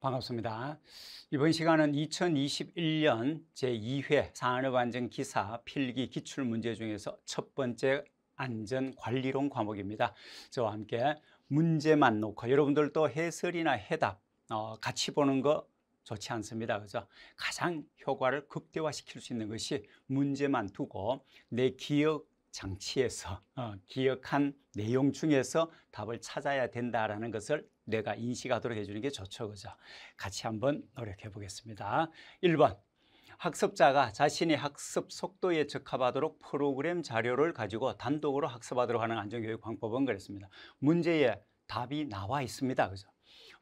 반갑습니다. 이번 시간은 2021년 제2회 산업안전 기사 필기 기출 문제 중에서 첫 번째 안전관리론 과목입니다. 저와 함께 문제만 놓고 여러분들 도 해설이나 해답 어, 같이 보는 거 좋지 않습니다. 그죠? 가장 효과를 극대화시킬 수 있는 것이 문제만 두고 내 기억 장치에서 어, 기억한 내용 중에서 답을 찾아야 된다라는 것을 내가 인식하도록 해주는 게 좋죠. 그죠? 같이 한번 노력해 보겠습니다. 1번. 학습자가 자신의 학습 속도에 적합하도록 프로그램 자료를 가지고 단독으로 학습하도록 하는 안전교육 방법은 그랬습니다. 문제에 답이 나와 있습니다. 그죠?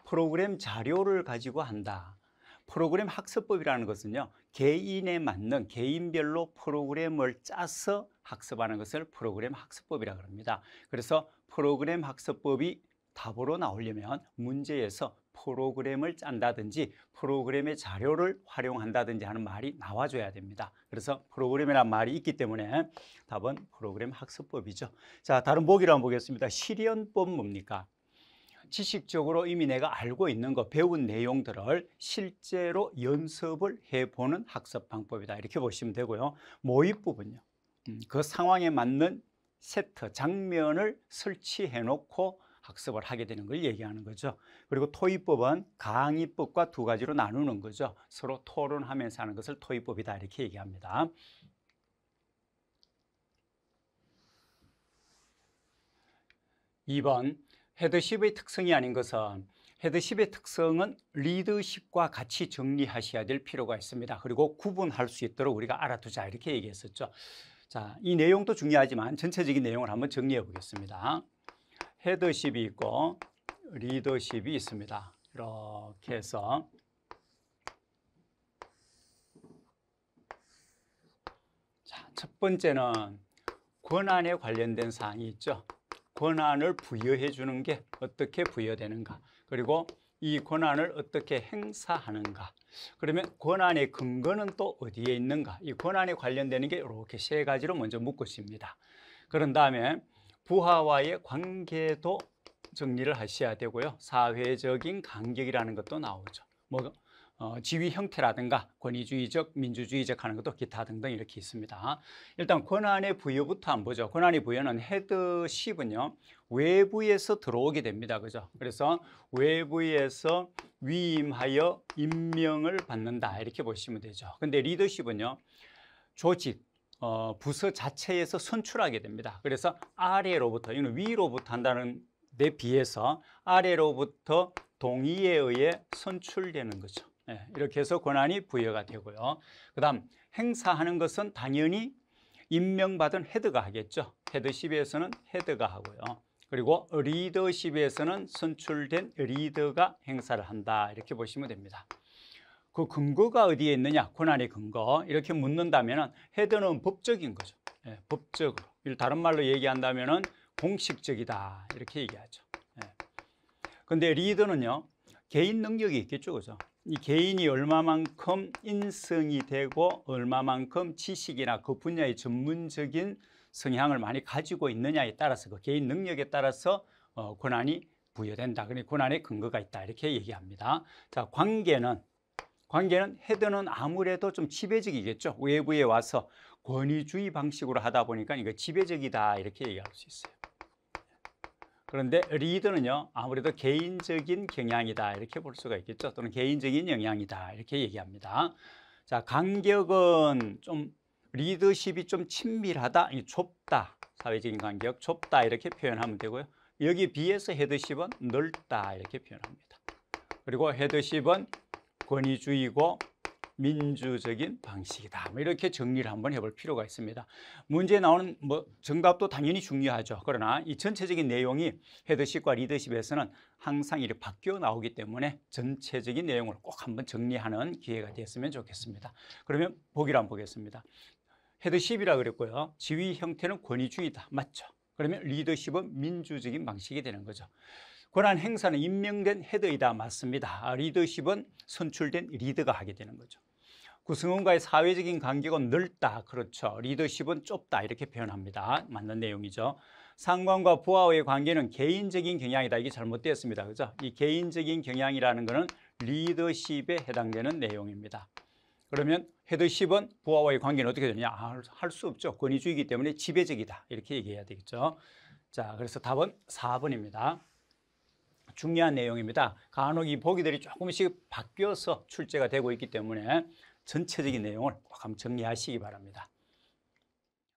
프로그램 자료를 가지고 한다. 프로그램 학습법이라는 것은요, 개인에 맞는 개인별로 프로그램을 짜서 학습하는 것을 프로그램 학습법이라고 합니다. 그래서 프로그램 학습법이 답으로 나오려면 문제에서 프로그램을 짠다든지 프로그램의 자료를 활용한다든지 하는 말이 나와줘야 됩니다. 그래서 프로그램이란 말이 있기 때문에 답은 프로그램 학습법이죠. 자, 다른 보기를 한번 보겠습니다. 실현법 뭡니까? 지식적으로 이미 내가 알고 있는 거 배운 내용들을 실제로 연습을 해보는 학습 방법이다 이렇게 보시면 되고요 모의 부분요 음, 그 상황에 맞는 세트 장면을 설치해 놓고 학습을 하게 되는 걸 얘기하는 거죠 그리고 토의법은 강의법과 두 가지로 나누는 거죠 서로 토론하면서 하는 것을 토의법이다 이렇게 얘기합니다 2번 헤드십의 특성이 아닌 것은 헤드십의 특성은 리더십과 같이 정리하셔야 될 필요가 있습니다. 그리고 구분할 수 있도록 우리가 알아두자 이렇게 얘기했었죠. 자, 이 내용도 중요하지만 전체적인 내용을 한번 정리해 보겠습니다. 헤더십이 있고 리더십이 있습니다. 이렇게 해서 자, 첫 번째는 권한에 관련된 사항이 있죠. 권한을 부여해 주는 게 어떻게 부여되는가 그리고 이 권한을 어떻게 행사하는가 그러면 권한의 근거는 또 어디에 있는가 이 권한에 관련되는 게 이렇게 세 가지로 먼저 묶으십니다 그런 다음에 부하와의 관계도 정리를 하셔야 되고요 사회적인 간격이라는 것도 나오죠 뭐 어, 지위 형태라든가 권위주의적, 민주주의적 하는 것도 기타 등등 이렇게 있습니다. 일단 권한의 부여부터 한 보죠. 권한의 부여는 헤드십은요. 외부에서 들어오게 됩니다. 그죠? 그래서 외부에서 위임하여 임명을 받는다. 이렇게 보시면 되죠. 근데 리더십은요. 조직, 어, 부서 자체에서 선출하게 됩니다. 그래서 아래로부터, 이는 위로부터 한다는 데 비해서 아래로부터 동의에 의해 선출되는 거죠. 예, 이렇게 해서 권한이 부여가 되고요. 그 다음 행사하는 것은 당연히 임명받은 헤드가 하겠죠. 헤드십에서는 헤드가 하고요. 그리고 리더십에서는 선출된 리더가 행사를 한다 이렇게 보시면 됩니다. 그 근거가 어디에 있느냐 권한의 근거 이렇게 묻는다면 헤드는 법적인 거죠. 예, 법적으로 다른 말로 얘기한다면 공식적이다 이렇게 얘기하죠. 그런데 예. 리더는요 개인 능력이 있겠죠, 그죠? 이 개인이 얼마만큼 인성이 되고 얼마만큼 지식이나 그 분야의 전문적인 성향을 많이 가지고 있느냐에 따라서 그 개인 능력에 따라서 어, 권한이 부여된다. 그러니 권한의 근거가 있다. 이렇게 얘기합니다. 자, 관계는 관계는 헤드는 아무래도 좀 지배적이겠죠. 외부에 와서 권위주의 방식으로 하다 보니까 이거 지배적이다. 이렇게 얘기할 수 있어요. 그런데 리더는요 아무래도 개인적인 경향이다 이렇게 볼 수가 있겠죠 또는 개인적인 영향이다 이렇게 얘기합니다 자 간격은 좀 리더십이 좀 친밀하다 좁다 사회적인 간격 좁다 이렇게 표현하면 되고요 여기 비해서 헤드십은 넓다 이렇게 표현합니다 그리고 헤드십은 권위주의고 민주적인 방식이다. 뭐 이렇게 정리를 한번 해볼 필요가 있습니다. 문제에 나오는 뭐 정답도 당연히 중요하죠. 그러나 이 전체적인 내용이 헤드십과 리더십에서는 항상 이렇게 바뀌어 나오기 때문에 전체적인 내용을 꼭 한번 정리하는 기회가 됐으면 좋겠습니다. 그러면 보기를 한번 보겠습니다. 헤드십이라 그랬고요. 지휘 형태는 권위주의다. 맞죠? 그러면 리더십은 민주적인 방식이 되는 거죠. 권한 행사는 임명된 헤드이다. 맞습니다. 아, 리더십은 선출된 리더가 하게 되는 거죠. 구성원과의 사회적인 관계가 넓다. 그렇죠. 리더십은 좁다. 이렇게 표현합니다. 맞는 내용이죠. 상관과 부하와의 관계는 개인적인 경향이다. 이게 잘못되었습니다. 그죠? 이 개인적인 경향이라는 것은 리더십에 해당되는 내용입니다. 그러면 헤드십은 부하와의 관계는 어떻게 되느냐? 아, 할 수 없죠. 권위주의이기 때문에 지배적이다. 이렇게 얘기해야 되겠죠. 자, 그래서 답은 4번입니다. 중요한 내용입니다. 간혹 이 보기들이 조금씩 바뀌어서 출제가 되고 있기 때문에 전체적인 내용을 꼭 한번 정리하시기 바랍니다.